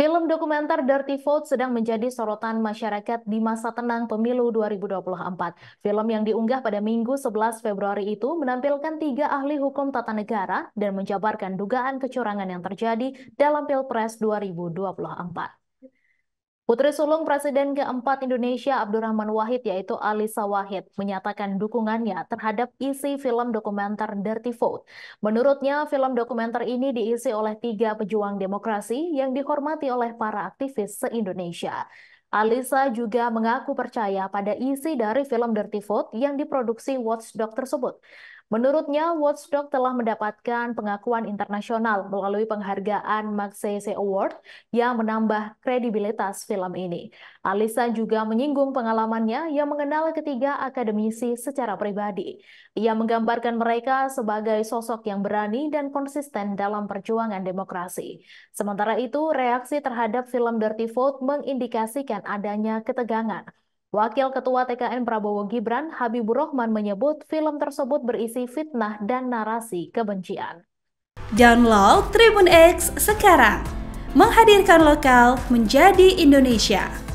Film dokumenter Dirty Vote sedang menjadi sorotan masyarakat di masa tenang pemilu 2024. Film yang diunggah pada Minggu 11 Februari itu menampilkan tiga ahli hukum tata negara dan menjabarkan dugaan kecurangan yang terjadi dalam Pilpres 2024. Putri sulung Presiden keempat Indonesia Abdurrahman Wahid yaitu Alisa Wahid menyatakan dukungannya terhadap isi film dokumenter Dirty Vote. Menurutnya film dokumenter ini diisi oleh tiga pejuang demokrasi yang dihormati oleh para aktivis se-Indonesia. Alisa juga mengaku percaya pada isi dari film Dirty Vote yang diproduksi Watchdog tersebut. Menurutnya, Watchdog telah mendapatkan pengakuan internasional melalui penghargaan Magsaysay Award yang menambah kredibilitas film ini. Alisa juga menyinggung pengalamannya yang mengenal ketiga akademisi secara pribadi. Ia menggambarkan mereka sebagai sosok yang berani dan konsisten dalam perjuangan demokrasi. Sementara itu, reaksi terhadap film Dirty Vote mengindikasikan adanya ketegangan Wakil Ketua TKN Prabowo Gibran Habibur Rahman menyebut film tersebut berisi fitnah dan narasi kebencian. Download Tribun X sekarang, menghadirkan lokal menjadi Indonesia.